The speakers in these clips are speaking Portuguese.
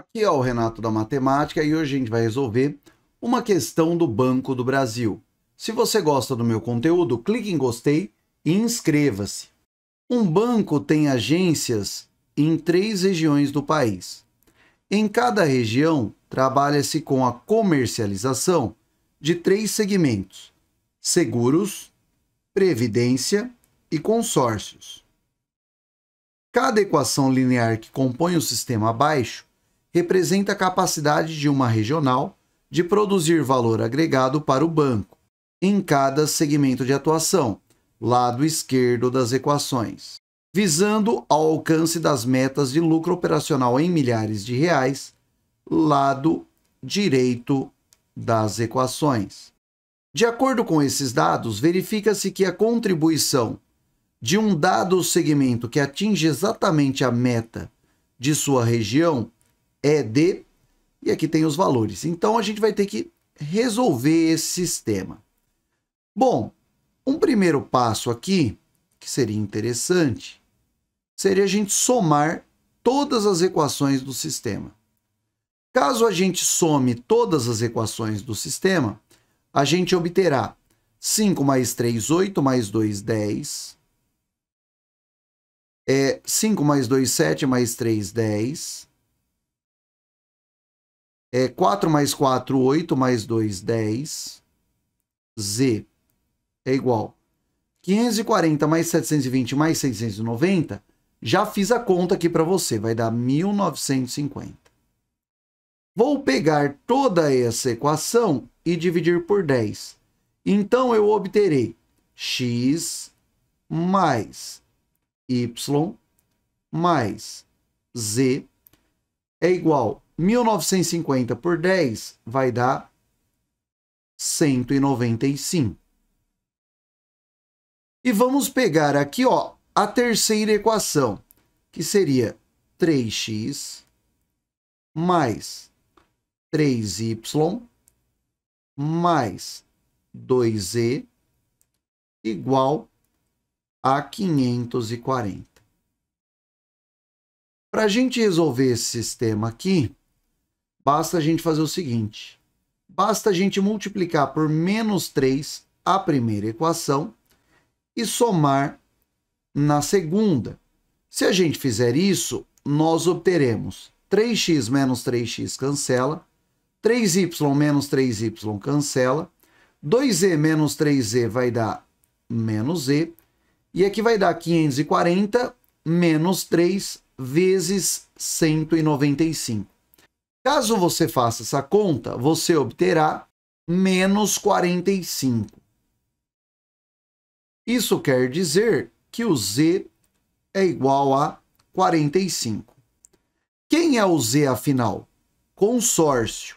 Aqui é o Renato da Matemática e hoje a gente vai resolver uma questão do Banco do Brasil. Se você gosta do meu conteúdo, clique em gostei e inscreva-se. Um banco tem agências em três regiões do país. Em cada região, trabalha-se com a comercialização de três segmentos: seguros, previdência e consórcios. Cada equação linear que compõe o sistema abaixo representa a capacidade de uma regional de produzir valor agregado para o banco em cada segmento de atuação, lado esquerdo das equações, visando ao alcance das metas de lucro operacional em milhares de reais, lado direito das equações. De acordo com esses dados, verifica-se que a contribuição de um dado segmento que atinge exatamente a meta de sua região ED, é e aqui tem os valores. Então a gente vai ter que resolver esse sistema. Bom, um primeiro passo aqui, que seria interessante, seria a gente somar todas as equações do sistema. Caso a gente some todas as equações do sistema, a gente obterá 5 mais 3, 8, mais 2, 10. É, 5 mais 2, 7, mais 3, 10. É 4 mais 4, 8 mais 2, 10. Z é igual 540 mais 720 mais 690. Já fiz a conta aqui para você, vai dar 1950. Vou pegar toda essa equação e dividir por 10. Então eu obterei x mais y mais z é igual 1950 por 10 vai dar 195. E vamos pegar aqui ó, a terceira equação, que seria 3x mais 3y mais 2z igual a 540. Para a gente resolver esse sistema aqui, Basta a gente fazer o seguinte: basta a gente multiplicar por menos 3 a primeira equação e somar na segunda. Se a gente fizer isso, nós obteremos 3x menos 3x cancela, 3y menos 3y cancela, 2z menos 3z vai dar menos z, e aqui vai dar 540 menos 3 vezes 195. Caso você faça essa conta, você obterá menos 45. Isso quer dizer que o Z é igual a 45. Quem é o Z afinal? Consórcio.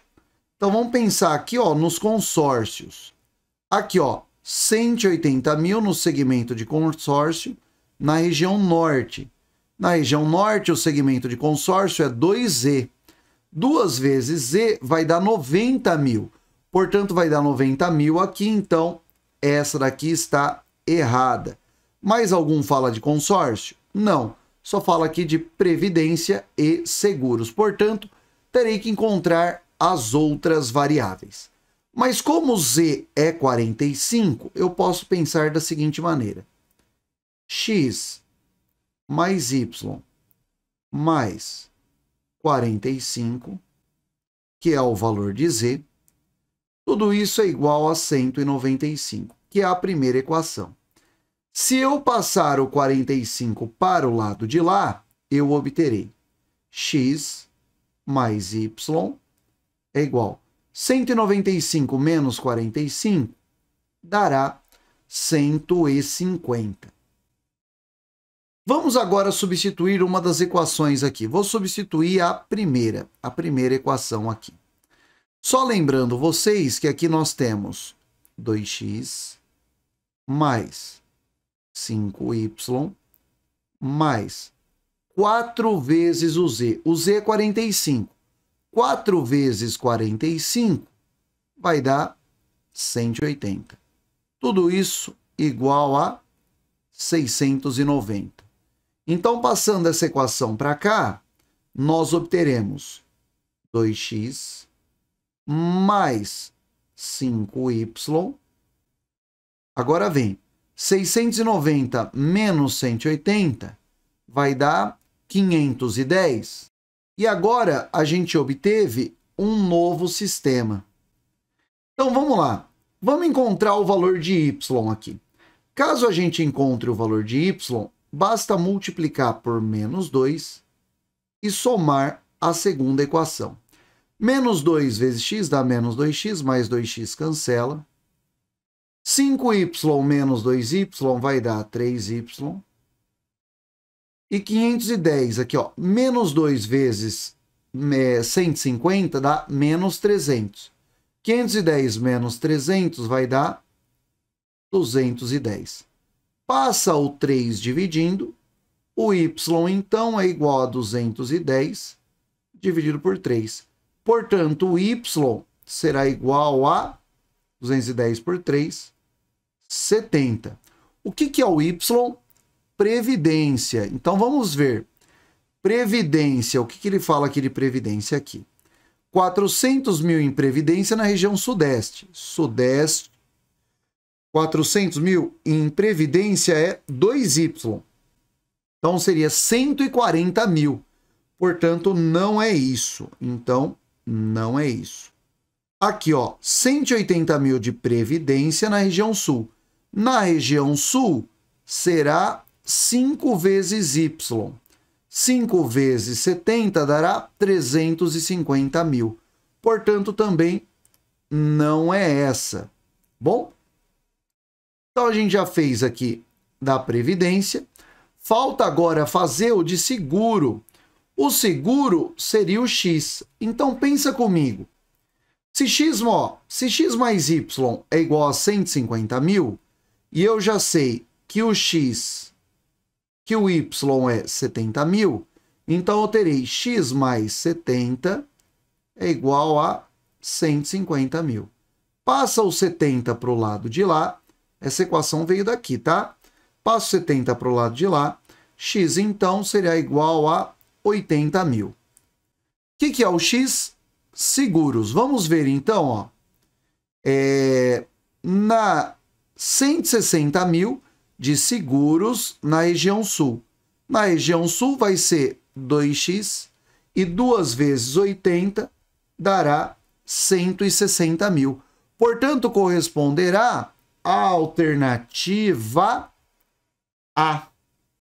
Então vamos pensar aqui ó, nos consórcios. Aqui, ó, 180 mil no segmento de consórcio na região norte. Na região norte, o segmento de consórcio é 2Z. Duas vezes Z vai dar 90 mil. Portanto, vai dar 90 mil aqui, então essa daqui está errada. Mais algum fala de consórcio? Não, só fala aqui de previdência e seguros. Portanto, terei que encontrar as outras variáveis. Mas como Z é 45, eu posso pensar da seguinte maneira. X mais Y mais 45, que é o valor de Z, tudo isso é igual a 195, que é a primeira equação. Se eu passar o 45 para o lado de lá, eu obterei x mais y é igual 195 menos 45 dará 150. Vamos agora substituir uma das equações aqui. Vou substituir a primeira, a primeira equação aqui. Só lembrando vocês que aqui nós temos 2x mais 5y mais 4 vezes o z. O z é 45. 4 vezes 45 vai dar 180. Tudo isso igual a 690. Então, passando essa equação para cá, nós obteremos 2x mais 5y. Agora vem, 690 menos 180 vai dar 510. E agora a gente obteve um novo sistema. Então vamos lá, vamos encontrar o valor de y aqui. Caso a gente encontre o valor de y, basta multiplicar por menos 2 e somar a segunda equação. Menos 2 vezes x dá menos 2x, mais 2x cancela. 5y menos 2y vai dar 3y. E 510, aqui, ó, menos 2 vezes 150 dá menos 300. 510 menos 300 vai dar 210. Passa o 3 dividindo, o y então é igual a 210 dividido por 3. Portanto, o y será igual a 210 por 3, 70. O que, que é o y? Previdência. Então, vamos ver. Previdência, o que, que ele fala aqui de previdência aqui? 400 mil em previdência na região sudeste. Sudeste 400 mil em previdência é 2Y. Então seria 140 mil. Portanto, não é isso. Então, não é isso. Aqui, ó, 180 mil de previdência na região sul. Na região sul, será 5 vezes Y. 5 vezes 70 dará 350 mil. Portanto, também não é essa. Bom, então a gente já fez aqui da previdência. Falta agora fazer o de seguro. O seguro seria o x. Então pensa comigo. Se x, ó, se x mais y é igual a 150 mil, e eu já sei que o x, que o y é 70 mil, então eu terei x mais 70 é igual a 150 mil. Passa o 70 para o lado de lá essa equação veio daqui, tá? Passo 70 para o lado de lá. x, então, será igual a 80 mil. O que, que é o x? Seguros. Vamos ver, então, ó. É, na 160 mil de seguros na região sul. Na região sul vai ser 2x e 2 vezes 80 dará 160 mil. Portanto, corresponderá alternativa A.